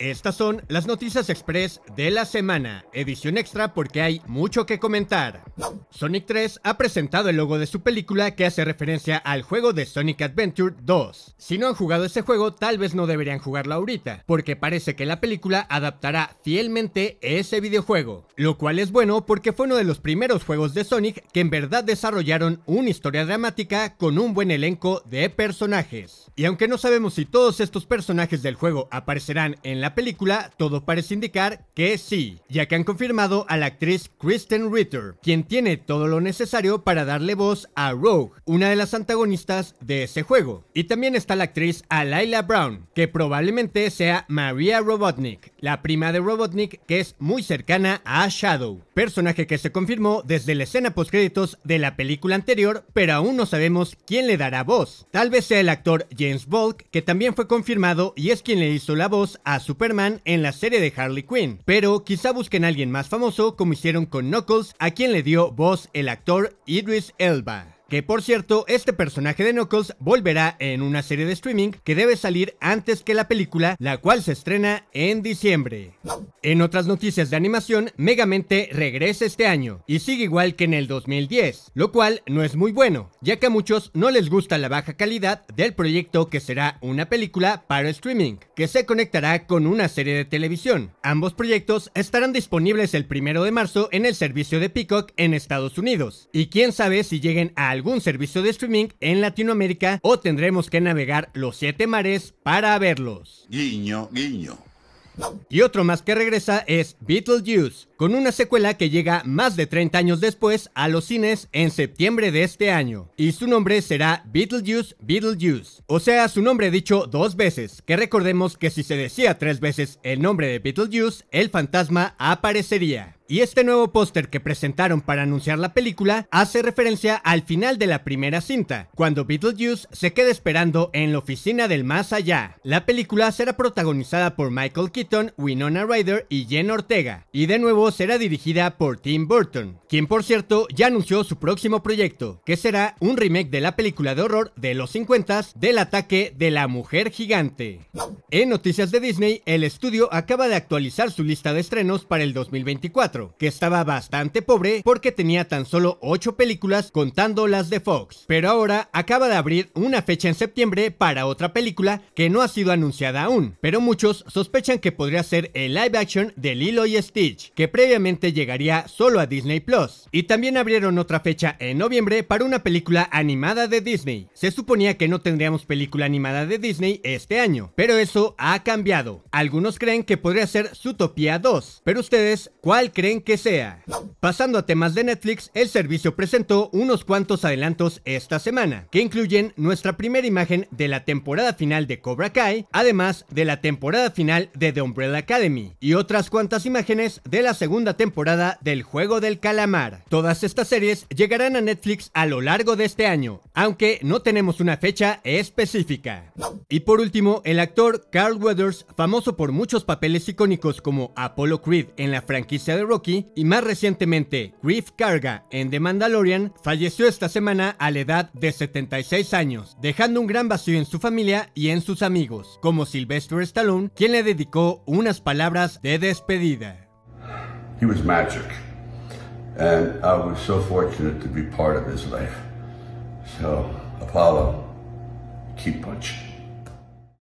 Estas son las noticias express de la semana, edición extra porque hay mucho que comentar. Sonic 3 ha presentado el logo de su película que hace referencia al juego de Sonic Adventure 2. Si no han jugado ese juego, tal vez no deberían jugarlo ahorita, porque parece que la película adaptará fielmente ese videojuego, lo cual es bueno porque fue uno de los primeros juegos de Sonic que en verdad desarrollaron una historia dramática con un buen elenco de personajes. Y aunque no sabemos si todos estos personajes del juego aparecerán en la película, todo parece indicar que sí, ya que han confirmado a la actriz Kristen Ritter, quien tiene todo lo necesario para darle voz a Rogue, una de las antagonistas de ese juego. Y también está la actriz Alayla Brown, que probablemente sea Maria Robotnik, la prima de Robotnik que es muy cercana a Shadow, personaje que se confirmó desde la escena postcréditos de la película anterior, pero aún no sabemos quién le dará voz. Tal vez sea el actor James Volk, que también fue confirmado y es quien le hizo la voz a Superman en la serie de Harley Quinn, pero quizá busquen a alguien más famoso como hicieron con Knuckles, a quien le dio voz el actor Idris Elba. Que por cierto, este personaje de Knuckles volverá en una serie de streaming que debe salir antes que la película, la cual se estrena en diciembre. En otras noticias de animación, Megamente regresa este año y sigue igual que en el 2010, lo cual no es muy bueno, ya que a muchos no les gusta la baja calidad del proyecto que será una película para streaming, que se conectará con una serie de televisión. Ambos proyectos estarán disponibles el primero de marzo en el servicio de Peacock en Estados Unidos, y quién sabe si lleguen a algún servicio de streaming en Latinoamérica o tendremos que navegar los siete mares para verlos. Guiño, Y otro más que regresa es Beetlejuice, con una secuela que llega más de 30 años después a los cines en septiembre de este año, y su nombre será Beetlejuice Beetlejuice, o sea, su nombre dicho dos veces, que recordemos que si se decía tres veces el nombre de Beetlejuice, el fantasma aparecería. Y este nuevo póster que presentaron para anunciar la película hace referencia al final de la primera cinta, cuando Beetlejuice se queda esperando en la oficina del más allá. La película será protagonizada por Michael Keaton, Winona Ryder y Jen Ortega, y de nuevo será dirigida por Tim Burton, quien por cierto ya anunció su próximo proyecto, que será un remake de la película de horror de los 50 del ataque de la mujer gigante. En noticias de Disney, el estudio acaba de actualizar su lista de estrenos para el 2024, que estaba bastante pobre porque tenía tan solo 8 películas contando las de Fox, pero ahora acaba de abrir una fecha en septiembre para otra película que no ha sido anunciada aún, pero muchos sospechan que podría ser el live action de Lilo y Stitch, que previamente llegaría solo a Disney Plus. Y también abrieron otra fecha en noviembre para una película animada de Disney. Se suponía que no tendríamos película animada de Disney este año, pero eso ha cambiado. Algunos creen que podría ser Zootopia 2, pero ustedes, ¿cuál creen que sea? Pasando a temas de Netflix, el servicio presentó unos cuantos adelantos esta semana, que incluyen nuestra primera imagen de la temporada final de Cobra Kai, además de la temporada final de The Umbrella Academy, y otras cuantas imágenes de la segunda segunda temporada del Juego del Calamar. Todas estas series llegarán a Netflix a lo largo de este año, aunque no tenemos una fecha específica. Y por último, el actor Carl Weathers, famoso por muchos papeles icónicos como Apollo Creed en la franquicia de Rocky y más recientemente Griff Carga en The Mandalorian, falleció esta semana a la edad de 76 años, dejando un gran vacío en su familia y en sus amigos, como Sylvester Stallone, quien le dedicó unas palabras de despedida. he was magic. And I was so fortunate to be part of his life. So, Apollo, keep punching.